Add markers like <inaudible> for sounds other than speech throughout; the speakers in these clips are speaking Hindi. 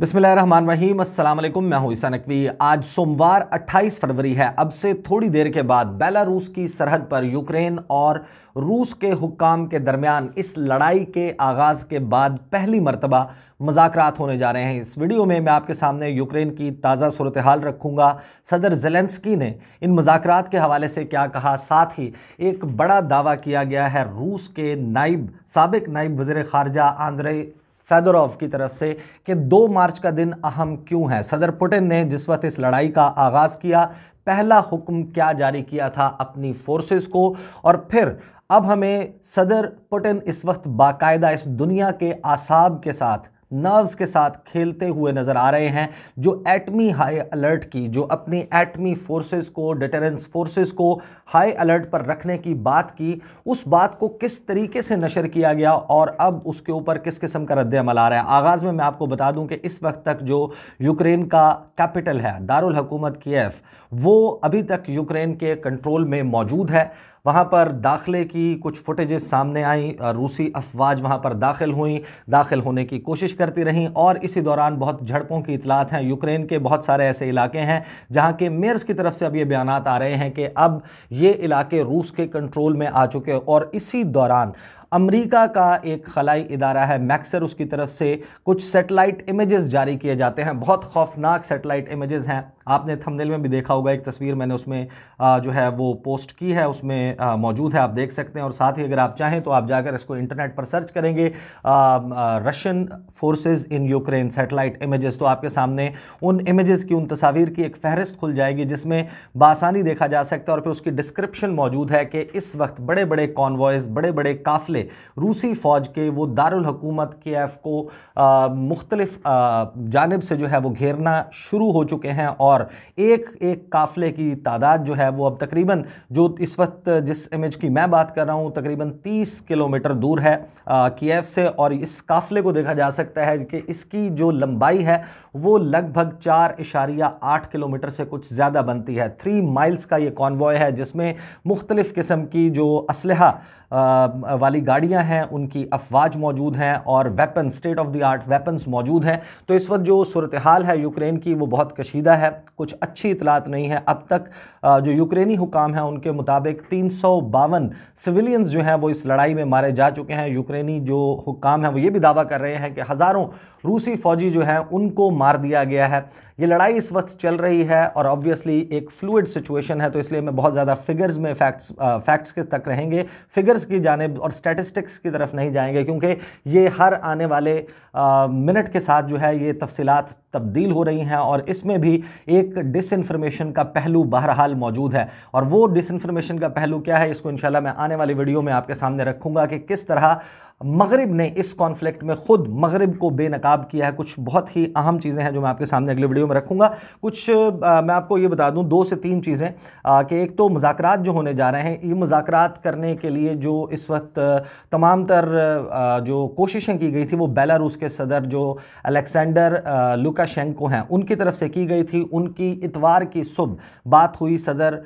रहीम अस्सलाम मैं हूं ईसा नकवी आज सोमवार 28 फरवरी है अब से थोड़ी देर के बाद बेलारूस की सरहद पर यूक्रेन और रूस के हुक्काम के दरमियान इस लड़ाई के आगाज़ के बाद पहली मरतबा मजाकरात होने जा रहे हैं इस वीडियो में मैं आपके सामने यूक्रेन की ताज़ा सूरत हाल रखूँगा सदर जेलेंसकी ने इन मजाकरात के हवाले से क्या कहा साथ ही एक बड़ा दावा किया गया है रूस के नायब सबक नायब वज़र ख़ारजा आंद्रे फैदरोव की तरफ से कि दो मार्च का दिन अहम क्यों है सदर पुटिन ने जिस वक्त इस लड़ाई का आगाज़ किया पहला हुक्म क्या जारी किया था अपनी फोर्सेस को और फिर अब हमें सदर पुटिन इस वक्त बाकायदा इस दुनिया के आसाब के साथ नर्व्स के साथ खेलते हुए नज़र आ रहे हैं जो एटमी हाई अलर्ट की जो अपनी एटमी फोर्सेस को डिटेरेंस फोर्सेस को हाई अलर्ट पर रखने की बात की उस बात को किस तरीके से नशर किया गया और अब उसके ऊपर किस किस्म का रद्दमल आ रहा है आगाज़ में मैं आपको बता दूं कि इस वक्त तक जो यूक्रेन का कैपिटल है दारुल की वो अभी तक यूक्रेन के कंट्रोल में मौजूद है वहाँ पर दाखिले की कुछ फुटेजेस सामने आई रूसी अफवाज वहाँ पर दाखिल हुई दाखिल होने की कोशिश करती रहीं और इसी दौरान बहुत झड़पों की इतलात हैं यूक्रेन के बहुत सारे ऐसे इलाके हैं जहाँ के मेयर्स की तरफ से अब ये बयान आ रहे हैं कि अब ये इलाके रूस के कंट्रोल में आ चुके और इसी दौरान अमेरिका का एक खलाई इदारा है मैक्सर उसकी तरफ से कुछ सेटेलाइट इमेजेस जारी किए जाते हैं बहुत खौफनाक सेटेलाइट इमेजेस हैं आपने थंबनेल में भी देखा होगा एक तस्वीर मैंने उसमें जो है वो पोस्ट की है उसमें मौजूद है आप देख सकते हैं और साथ ही अगर आप चाहें तो आप जाकर इसको इंटरनेट पर सर्च करेंगे Russian forces in Ukraine satellite images तो आपके सामने उन इमेजेस की उन तस्वीर की एक फहरिस्त खुल जाएगी जिसमें बासानी देखा जा सकता है और फिर उसकी डिस्क्रिप्शन मौजूद है कि इस वक्त बड़े बड़े कॉन्वॉयज़ बड़े बड़े काफ़ले रूसी फ़ौज के वो दारकूमत के एफ को मुख्तलिफ़ जानब से जो है वो घेरना शुरू हो चुके हैं और और एक एक काफ़िले की तादाद जो है वो अब तकरीबन जो इस वक्त जिस इमेज की मैं बात कर रहा हूँ तकरीबन 30 किलोमीटर दूर है कीव से और इस काफ़िले को देखा जा सकता है कि इसकी जो लंबाई है वो लगभग चार इशारिया आठ किलोमीटर से कुछ ज़्यादा बनती है थ्री माइल्स का ये कॉन्वॉय है जिसमें मुख्तलिफ़ किस्म की जो इसलहा वाली गाड़ियां हैं उनकी अफवाज मौजूद हैं और weapon state of the art weapons मौजूद हैं तो इस वक्त जो सूरत हाल है यूक्रेन की वो बहुत कशीदा है कुछ अच्छी इतलात नहीं है अब तक जो यूक्रेनी हुकाम है उनके मुताबिक तीन सौ बावन सिविलियंस जो हैं वो इस लड़ाई में मारे जा चुके हैं यूक्रेनी जो हुकाम है वो ये भी दावा कर रहे हैं कि हज़ारों रूसी फ़ौजी जो हैं उनको मार दिया गया है ये लड़ाई इस वक्त चल रही है और ऑब्वियसली एक फ्लूड सिचुएशन है तो इसलिए मैं बहुत ज़्यादा फिगर्स में फैक्ट्स फैक्ट्स uh, के तक रहेंगे फिगर्स की जानब और स्टैटिस्टिक्स की तरफ नहीं जाएंगे क्योंकि ये हर आने वाले मिनट uh, के साथ जो है ये तफसीत तब्दील हो रही हैं और इसमें भी एक डिसइंफॉर्मेशन का पहलू बहरहाल मौजूद है और वो डिसइंफॉर्मेशन का पहलू क्या है इसको इंशाल्लाह मैं आने वाली वीडियो में आपके सामने रखूंगा कि किस तरह मगरब ने इस कॉन्फ्लिक्ट में ख़ुद मगरब को बेनकाब किया है कुछ बहुत ही अहम चीज़ें हैं जो मैं आपके सामने अगले वीडियो में रखूँगा कुछ आ, मैं आपको ये बता दूँ दो से तीन चीज़ें कि एक तो मुजाकर जो होने जा रहे हैं ये मुजाकर करने के लिए जो इस वक्त तमाम तर जो कोशिशें की गई थी वो बेलारूस के सदर जो अलेक्सेंडर लुक लुकाशेंको हैं उनकी तरफ से की गई थी उनकी इतवार की सुबह बात हुई सदर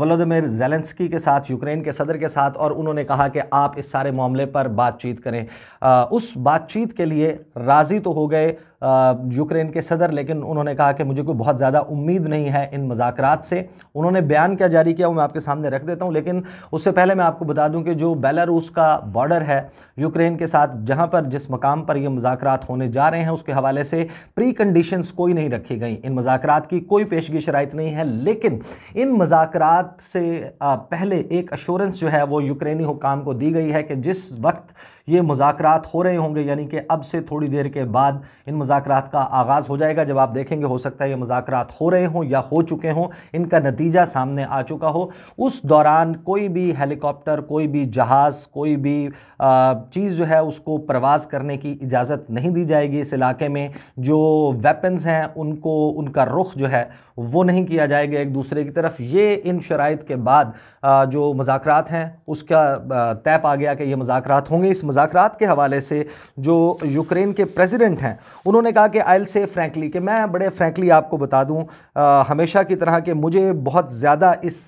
वलोदिमिर जेलेंस्की के साथ यूक्रेन के सदर के साथ और उन्होंने कहा कि आप इस सारे मामले पर बातचीत करें आ, उस बातचीत के लिए राज़ी तो हो गए यूक्रेन के सदर लेकिन उन्होंने कहा कि मुझे कोई बहुत ज़्यादा उम्मीद नहीं है इन मजाक से उन्होंने बयान क्या जारी किया वो मैं आपके सामने रख देता हूँ लेकिन उससे पहले मैं आपको बता दूँ कि जो बेलारूस का बॉर्डर है यूक्रेन के साथ जहाँ पर जिस मकाम पर ये मजाक होने जा रहे हैं उसके हवाले से प्री कंडीशन कोई नहीं रखी गई इन मजाक की कोई पेशगी शराइत नहीं है लेकिन इन मजाक से पहले एक अश्योरेंस जो है वो यूक्रेनी हुकाम को दी गई है कि जिस वक्त ये मुजाकर हो रहे होंगे यानी कि अब से थोड़ी देर के बाद इन मुजाकर का आगाज़ हो जाएगा जब आप देखेंगे हो सकता है ये मुजाकर हो रहे हों या हो चुके हों इनका नतीजा सामने आ चुका हो उस दौरान कोई भी हेलीकॉप्टर कोई भी जहाज़ कोई भी चीज़ जो है उसको प्रवास करने की इजाज़त नहीं दी जाएगी इस इलाके में जो वेपन्स हैं उनको उनका रुख जो है वो नहीं किया जाएगा एक दूसरे की तरफ ये इन शराइ के बाद जो मजाक हैं उसका तय पा गया कि ये मजाक होंगे इस मजाक के हवाले से जो यूक्रेन के प्रेसिडेंट हैं उन्होंने कहा कि आई से फ्रैंकली कि मैं बड़े फ्रैंकली आपको बता दूं हमेशा की तरह कि मुझे बहुत ज़्यादा इस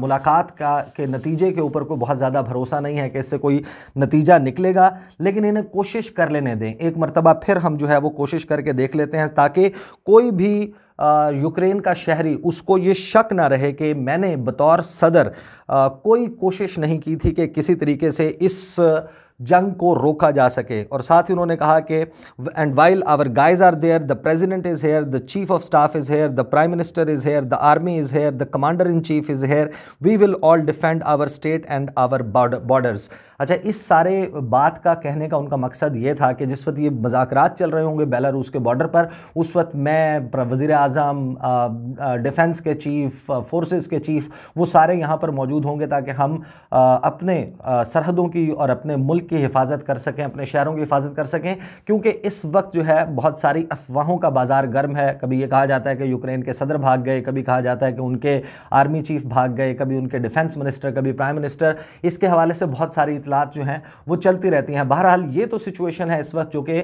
मुलाकात का के नतीजे के ऊपर को बहुत ज़्यादा भरोसा नहीं है कि इससे कोई नतीजा निकलेगा लेकिन इन्हें कोशिश कर लेने दें एक मरतबा फिर हम जो है वो कोशिश करके देख लेते हैं ताकि कोई भी यूक्रेन का शहरी उसको ये शक ना रहे कि मैंने बतौर सदर कोई कोशिश नहीं की थी कि किसी तरीके से इस जंग को रोका जा सके और साथ ही उन्होंने कहा कि and while our guys are there the president is here the chief of staff is here the prime minister is here the army is here the commander in chief is here we will all defend our state and our borders अच्छा इस सारे बात का कहने का उनका मकसद ये था कि जिस वक्त ये मजाकरात चल रहे होंगे बेलारूस के बॉर्डर पर उस वक्त मैं वज़ी अजम डिफेंस के चीफ फोर्सेस के चीफ वो सारे यहाँ पर मौजूद होंगे ताकि हम आ, अपने आ, सरहदों की और अपने मुल्क की हिफाजत कर सकें अपने शहरों की हिफाजत कर सकें क्योंकि इस वक्त जो है बहुत सारी अफवाहों का बाज़ार गर्म है कभी ये कहा जाता है कि यूक्रेन के सदर भाग गए कभी कहा जाता है कि उनके आर्मी चीफ भाग गए कभी उनके डिफेंस मिनिस्टर कभी प्राइम मिनिस्टर इसके हवाले से बहुत सारी इतलात जो हैं वो चलती रहती हैं बहरहाल ये तो सिचुएशन है इस वक्त जो कि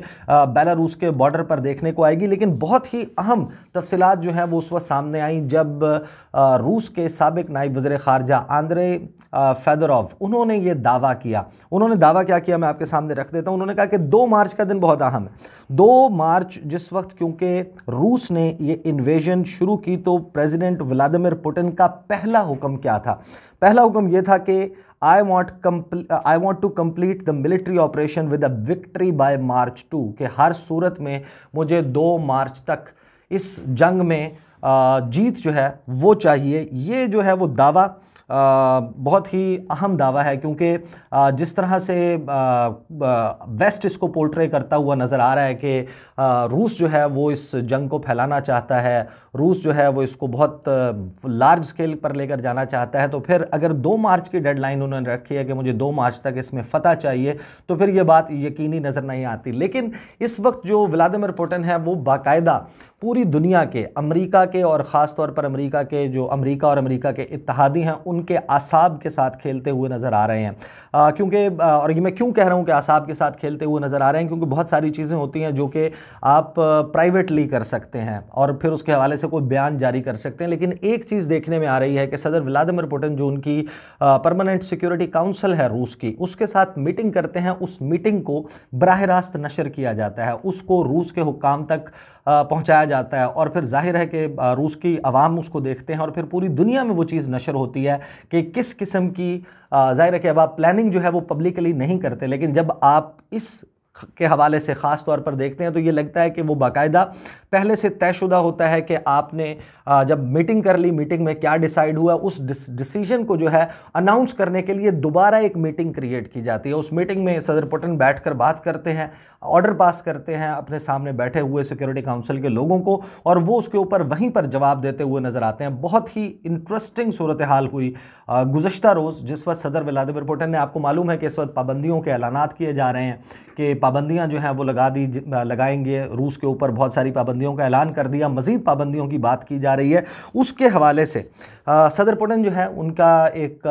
बेलारूस के बॉर्डर पर देखने को आएगी लेकिन बहुत ही अहम तफसलत जो हैं वो उस वक्त सामने आई जब रूस के सबक नायब वज़र ख़ारजा आंद्रे फेदरॉव उन्होंने ये दावा किया उन्होंने दावा किया क्या किया मैं आपके सामने रख देता हूं उन्होंने कहा कि दो मार्च का दिन बहुत अहम है दो मार्च जिस वक्त क्योंकि रूस ने ये इन्वेजन शुरू की तो प्रेसिडेंट व्लादिमिर पुटिन का पहला हुक्म क्या था पहला हुक्म ये था कि I want I want to complete the military operation with a victory by March two कि हर सूरत में मुझे दो मार्च तक इस जंग में जीत जो है वो चाहिए ये जो है वो दावा बहुत ही अहम दावा है क्योंकि जिस तरह से वेस्ट इसको पोल्ट्रे करता हुआ नज़र आ रहा है कि रूस जो है वो इस जंग को फैलाना चाहता है रूस जो है वो इसको बहुत लार्ज स्केल पर लेकर जाना चाहता है तो फिर अगर दो मार्च की डेडलाइन उन्होंने रखी है कि मुझे दो मार्च तक इसमें फतह चाहिए तो फिर ये बात यकीनी नज़र नहीं आती लेकिन इस वक्त जो व्लादिमिर पुटिन है वो बाकायदा पूरी दुनिया के अमेरिका के और ख़ास तौर पर अमेरिका के जो अमेरिका और अमेरिका के इतिहादी हैं उन उनके आसाब के साथ खेलते हुए नज़र आ रहे हैं क्योंकि और ये मैं क्यों कह रहा हूँ कि आसाब के साथ खेलते हुए नज़र आ रहे हैं क्योंकि बहुत सारी चीज़ें होती हैं जो कि आप प्राइवेटली कर सकते हैं और फिर उसके हवाले से कोई बयान जारी कर सकते हैं लेकिन एक चीज़ देखने में आ रही है कि सदर व्लादिमिर पुटिन जो उनकी परमानेंट सिक्योरिटी काउंसिल है रूस की उसके साथ मीटिंग करते हैं उस मीटिंग को बरह रास्त नशर किया जाता है उसको रूस के हुकाम तक पहुँचाया जाता है और फिर जाहिर है कि रूस की आवाम उसको देखते हैं और फिर पूरी दुनिया में वो चीज़ नशर होती है कि किस किस्म की जाहिर है कि अब आप प्लानिंग जो है वो पब्लिकली नहीं करते लेकिन जब आप इस के हवाले से ख़ास तौर पर देखते हैं तो ये लगता है कि वो बाकायदा पहले से तयशुदा होता है कि आपने जब मीटिंग कर ली मीटिंग में क्या डिसाइड हुआ उस डिसीजन को जो है अनाउंस करने के लिए दोबारा एक मीटिंग क्रिएट की जाती है उस मीटिंग में सदर पुटन बैठकर बात करते हैं ऑर्डर पास करते हैं अपने सामने बैठे हुए सिक्योरिटी काउंसिल के लोगों को और वो उसके ऊपर वहीं पर जवाब देते हुए नज़र आते हैं बहुत ही इंटरेस्टिंग सूरत हाल हुई गुज्तर रोज़ जिस वक्त सदर व्लादिमिर पुटन ने आपको मालूम है कि इस वक्त पाबंदियों के ऐलान किए जा रहे हैं कि पाबंदियां जो हैं वो लगा दी लगाएंगे रूस के ऊपर बहुत सारी पाबंदियों का ऐलान कर दिया मज़ीद पाबंदियों की बात की जा रही है उसके हवाले से सदर पुटन जो है उनका एक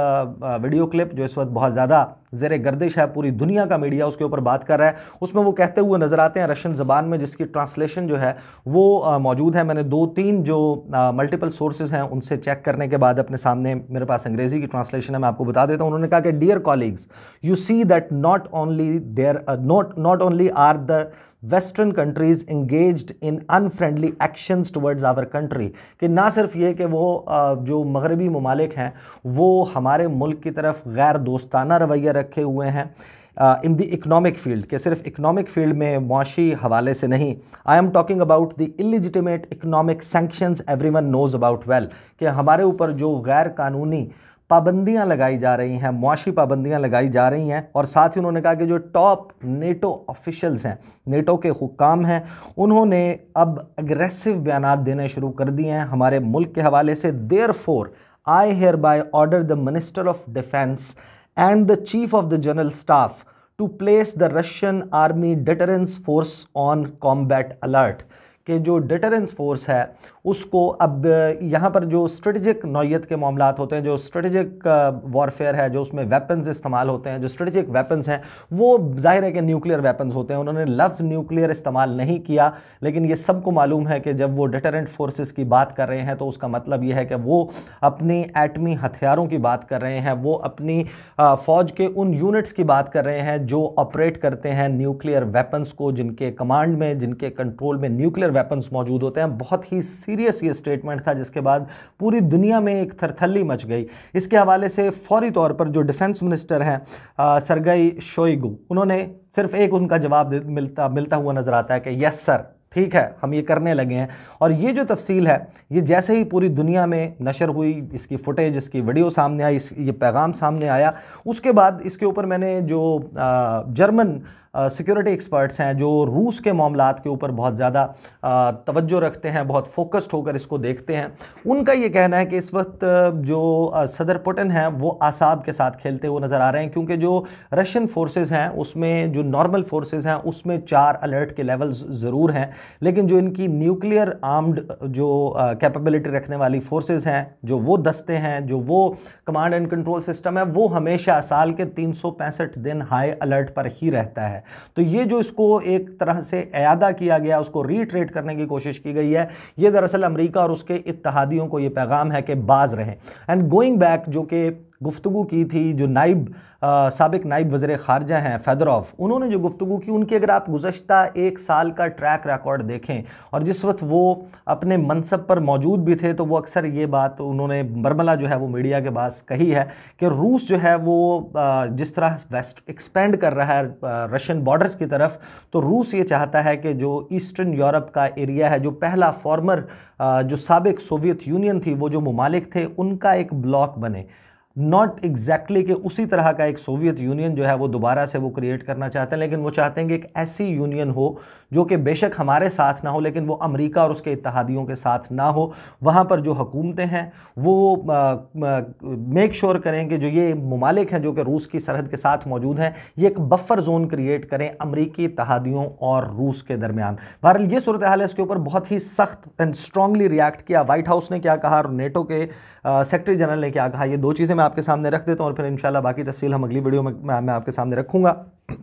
वीडियो क्लिप जो इस वक्त बहुत ज़्यादा जेर गर्दिश है पूरी दुनिया का मीडिया उसके ऊपर बात कर रहा है उसमें वो कहते हुए नज़र आते हैं रशियन ज़बान में जिसकी ट्रांसलेशन जो है वो मौजूद है मैंने दो तीन जो मल्टीपल सोर्सेज हैं उनसे चेक करने के बाद अपने सामने मेरे पास अंग्रेज़ी की ट्रांसलेशन है मैं आपको बता देता हूँ उन्होंने कहा कि dear colleagues you see that not only there not not only are the western countries engage in unfriendly actions towards our country कि ना सिर्फ ये कि वो जो मगरबी ममालिक हैं वो हमारे मुल्क की तरफ गैर दोस्ताना रवैया रखे हुए हैं इन द इकनॉमिक फील्ड के सिर्फ इकनॉमिक फील्ड में मुआशी हवाले से नहीं I am talking about the illegitimate economic sanctions everyone knows about well कि हमारे ऊपर जो गैर कानूनी पाबंदियां लगाई जा रही हैं मुआशी पाबंदियां लगाई जा रही हैं और साथ ही उन्होंने कहा कि जो टॉप नेटो ऑफिशल्स हैं नेटो के हुकाम हैं उन्होंने अब अग्रेसिव बयान देने शुरू कर दिए हैं हमारे मुल्क के हवाले से therefore I hereby order the minister of defence and the chief of the general staff to place the Russian army deterrence force on combat alert के जो डिटरेंस फोर्स है उसको अब यहाँ पर जो स्ट्रेटजिक नौीयत के मामला होते हैं जो स्ट्रेटजिक वॉरफेयर है जो उसमें वेपन्स इस्तेमाल होते हैं जो स्ट्रेटजिक वेपन्स हैं वो जाहिर है कि न्यूक्लियर वेपन्स होते हैं उन्होंने लफ्ज़ न्यूक्लियर इस्तेमाल नहीं किया लेकिन ये सबको मालूम है कि जब वो डिटरेंट फोर्सेस की बात कर रहे हैं तो उसका मतलब ये है कि वो अपनी एटमी हथियारों की बात कर रहे हैं वो अपनी फ़ौज के उन यूनिट्स की बात कर रहे हैं जो ऑपरेट करते हैं न्यूक्लियर वेपन्स को जिनके कमांड में जिनके कंट्रोल में न्यूक्लियर वेपन्स मौजूद होते हैं बहुत ही सीरियस ये स्टेटमेंट था जिसके बाद पूरी दुनिया में एक थरथली मच गई इसके हवाले से फौरी तौर पर जो डिफेंस मिनिस्टर हैं सरगई शोईगु उन्होंने सिर्फ एक उनका जवाब मिलता मिलता हुआ नज़र आता है कि यस सर ठीक है हम ये करने लगे हैं और ये जो तफसील है ये जैसे ही पूरी दुनिया में नशर हुई इसकी फ़ुटेज इसकी वीडियो सामने आई इस ये पैगाम सामने आया उसके बाद इसके ऊपर मैंने जो आ, जर्मन सिक्योरिटी एक्सपर्ट्स हैं जो रूस के मामला के ऊपर बहुत ज़्यादा तवज्जो रखते हैं बहुत फोकस्ड होकर इसको देखते हैं उनका ये कहना है कि इस वक्त जो सदर पुटिन हैं वो आसाब के साथ खेलते हुए नज़र आ रहे हैं क्योंकि जो रशियन फोर्सेज़ हैं उसमें जो नॉर्मल फ़ोर्सेज हैं उसमें चार अलर्ट के लेवल्स ज़रूर हैं लेकिन जो इनकी न्यूक्लियर आर्म्ड जो कैपेबिलिटी रखने वाली फोर्सेज हैं जो वो दस्ते हैं जो वो कमांड एंड कंट्रोल सिस्टम है वो हमेशा साल के तीन दिन हाई अलर्ट पर ही रहता है है तो ये जो इसको एक तरह से अदा किया गया उसको रीट्रेट करने की कोशिश की गई है ये दरअसल अमरीका और उसके इतिहादियों को ये पैगाम है कि बाज रहें एंड गोइंग बैक जो कि गुफ्तु की थी जो नाइब सबक नाइब वज़र ख़ारजा हैं फैदरॉफ उन्होंने जो गुफ्तु की उनकी अगर आप गुज्त एक साल का ट्रैक रिकॉर्ड देखें और जिस वक्त वो अपने मनसब पर मौजूद भी थे तो वो अक्सर ये बात उन्होंने बर्मला जो है वो मीडिया के पास कही है कि रूस जो है वो जिस तरह वेस्ट एक्सपेंड कर रहा है रशियन बॉर्डर्स की तरफ तो रूस ये चाहता है कि जो ईस्टर्न यूरोप का एरिया है जो पहला फॉर्मर जो सबक सोवियत यूनियन थी वो जो ममालिक थे उनका एक ब्लॉक बने नॉट एग्जैक्टली exactly कि उसी तरह का एक सोवियत यूनियन जो है वो दोबारा से वो क्रिएट करना चाहते हैं लेकिन वो चाहते हैं कि एक ऐसी यूनियन हो जो कि बेशक हमारे साथ ना हो लेकिन वो अमेरिका और उसके इतिहादियों के साथ ना हो वहाँ पर जो हुकूमतें हैं वो मेक श्योर sure करें कि जो ये ममालिक हैं जो कि रूस की सरहद के साथ मौजूद हैं ये एक बफर जोन क्रिएट करें अमरीकी इतिहादियों और रूस के दरमियान बहरहाल ये सूरत हाल है इसके ऊपर बहुत ही सख्त एंड स्ट्रांगली रिएक्ट किया वाइट हाउस ने क्या कहा और नेटो के सेक्रेटरी जनरल ने क्या कहा ये दो चीज़ें मैं आपके सामने रख देता हूँ और फिर इन बाकी तफसील हम अगली वीडियो में मैं आपके सामने रखूँगा <clears throat>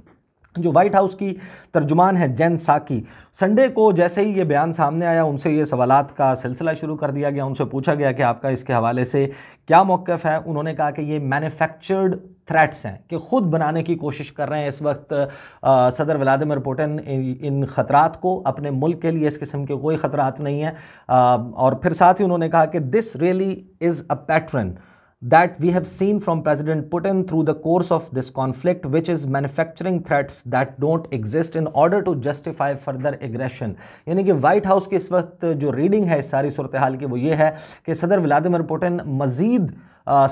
जो वाइट हाउस की तर्जुमान है जैन साकी संडे को जैसे ही ये बयान सामने आया उनसे ये सवाल का सिलसिला शुरू कर दिया गया उनसे पूछा गया कि आपका इसके हवाले से क्या मौक़ है उन्होंने कहा कि ये मैन्युफैक्चर्ड थ्रेट्स हैं कि ख़ुद बनाने की कोशिश कर रहे हैं इस वक्त आ, सदर व्लादिमिर पुटिन इन, इन ख़तरात को अपने मुल्क के लिए इस किस्म के कोई ख़तरात नहीं है आ, और फिर साथ ही उन्होंने कहा कि this really is a pattern that we have seen from President Putin through the course of this conflict, which is manufacturing threats that don't exist in order to justify further aggression. yani ki white house की is waqt jo reading hai sari surat hal ki wo ye hai ki sadr vladimir putin mazid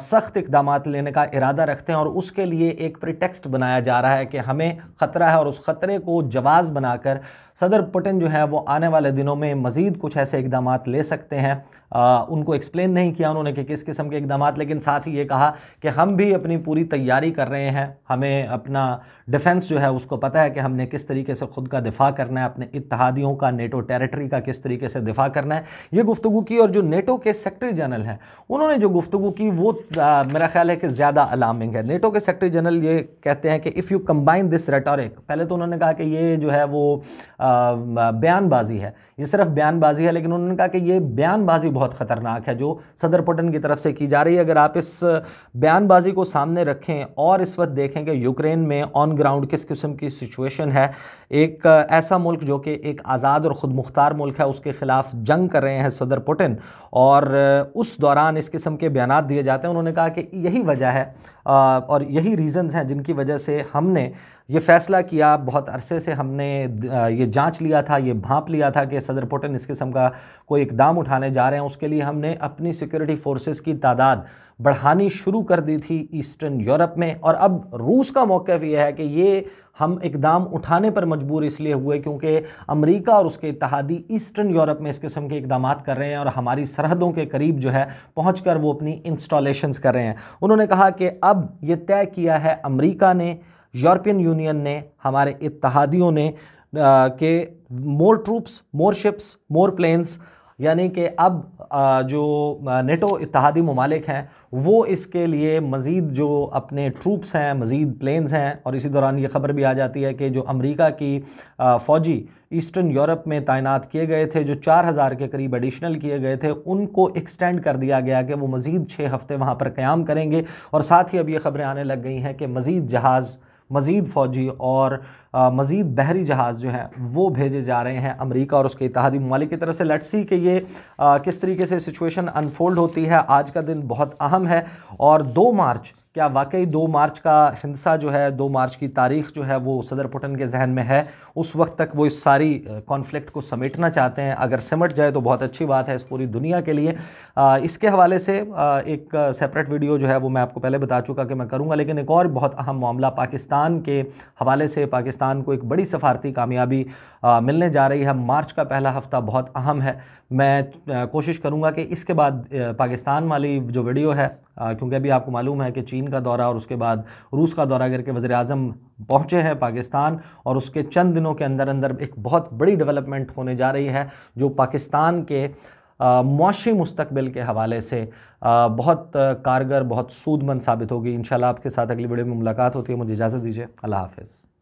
सख्त इकदाम लेने का इरादा रखते हैं और उसके लिए एक प्रिटेक्स्ट बनाया जा रहा है कि हमें ख़तरा है और उस ख़तरे को जवाज़ बनाकर सदर पुटिन जो है वो आने वाले दिनों में मज़ीद कुछ ऐसे इकदाम ले सकते हैं आ, उनको एक्सप्लेन नहीं किया उन्होंने कि किस किस्म के इकदाम लेकिन साथ ही ये कहा कि हम भी अपनी पूरी तैयारी कर रहे हैं हमें अपना डिफेंस जो है उसको पता है कि हमने किस तरीके से ख़ुद का दिफा करना है अपने इतिहादियों का नेटो टेरिटरी का किस तरीके से दिफा करना है ये गुफ्तु की और जो नेटो के सेक्रटरी जनरल हैं उन्होंने जो गुफ्तु की वो वो आ, मेरा ख्याल है कि ज़्यादा अलार्मिंग है नेटो के सेक्रेटरी जनरल ये कहते हैं कि if you combine this rhetoric पहले तो उन्होंने कहा कि ये जो है वो बयानबाजी है ये सिर्फ बयानबाजी है लेकिन उन्होंने कहा कि ये बयानबाजी बहुत ख़तरनाक है जो सदर पुटन की तरफ से की जा रही है अगर आप इस बयानबाजी को सामने रखें और इस वक्त देखें कि यूक्रेन में ऑन ग्राउंड किस किस्म की सिचुएशन है एक ऐसा मुल्क जो कि एक आज़ाद और ख़ुद मुख्तार मुल्क है उसके ख़िलाफ़ जंग कर रहे हैं सदर पुटिन और उस दौरान इस किस्म के बयान दिए जा जाते हैं उन्होंने कहा कि यही वजह है और यही रीजंस हैं जिनकी वजह से हमने ये फैसला किया बहुत अरसे से हमने ये जांच लिया था ये भांप लिया था कि सदर पुटिन इस किस्म का कोई इकदाम उठाने जा रहे हैं उसके लिए हमने अपनी सिक्योरिटी फोर्सेस की तादाद बढ़ानी शुरू कर दी थी ईस्टर्न यूरोप में और अब रूस का मौक़ यह है कि ये हम इकदाम उठाने पर मजबूर इसलिए हुए क्योंकि अमेरिका और उसके इतिहादी ईस्टर्न यूरोप में इस किस्म के इकदाम कर रहे हैं और हमारी सरहदों के करीब जो है पहुँच कर वो अपनी इंस्टॉलेशन कर रहे हैं उन्होंने कहा कि अब ये तय किया है अमरीका ने यूरोपियन यूनियन ने हमारे इतिहादियों ने के more troops more ships more planes यानी कि अब जो नेटो इतिहादी ममालिक हैं वो इसके लिए मज़ीद जो अपने ट्रूप्स हैं मज़ीद प्लेन्स हैं और इसी दौरान ये ख़बर भी आ जाती है कि जो अमेरिका की फ़ौजी ईस्टर्न यूरोप में तैनात किए गए थे जो 4000 के करीब एडिशनल किए गए थे उनको एक्सटेंड कर दिया गया कि वो मज़ीद छः हफ़्ते वहाँ पर क़्याम करेंगे और साथ ही अब ये ख़बरें आने लग गई हैं कि मज़ीद जहाज़ मज़ीद फ़ौजी और मज़ीद बहरी जहाज़ जो हैं वो भेजे जा रहे हैं अमरीका और उसके इतिहादी ममालिक की तरफ से लेट्स सी कि ये आ, किस तरीके से सिचुएशन अनफोल्ड होती है आज का दिन बहुत अहम है और दो मार्च क्या वाकई दो मार्च का हिंसा जो है दो मार्च की तारीख जो है वो सदर पुटन के जहन में है उस वक्त तक वो इस सारी कॉन्फ्लिक्ट को समेटना चाहते हैं अगर सिमट जाए तो बहुत अच्छी बात है इस पूरी दुनिया के लिए आ, इसके हवाले से आ, एक सेपरेट वीडियो जो है वो मैं आपको पहले बता चुका कि मैं करूँगा लेकिन एक और बहुत अहम मामला पाकिस्तान के हवाले से पाकिस्तान को एक बड़ी सफारती कामयाबी मिलने जा रही है मार्च का पहला हफ्ता बहुत अहम है मैं कोशिश करूँगा कि इसके बाद पाकिस्तान वाली जो वीडियो है क्योंकि अभी आपको मालूम है कि चीन का दौरा और उसके बाद रूस का दौरा करके वजे अजम पहुँचे हैं पाकिस्तान और उसके चंद दिनों के अंदर अंदर एक बहुत बड़ी डेवलपमेंट होने जा रही है जो पाकिस्तान के मुशी मुस्तबिल के हवाले से आ, बहुत कारगर बहुत सूदमंद साबित होगी इन आपके साथ अगली वीडियो में मुलाकात होती है मुझे इजाज़त दीजिए अल्लाह हाफिज़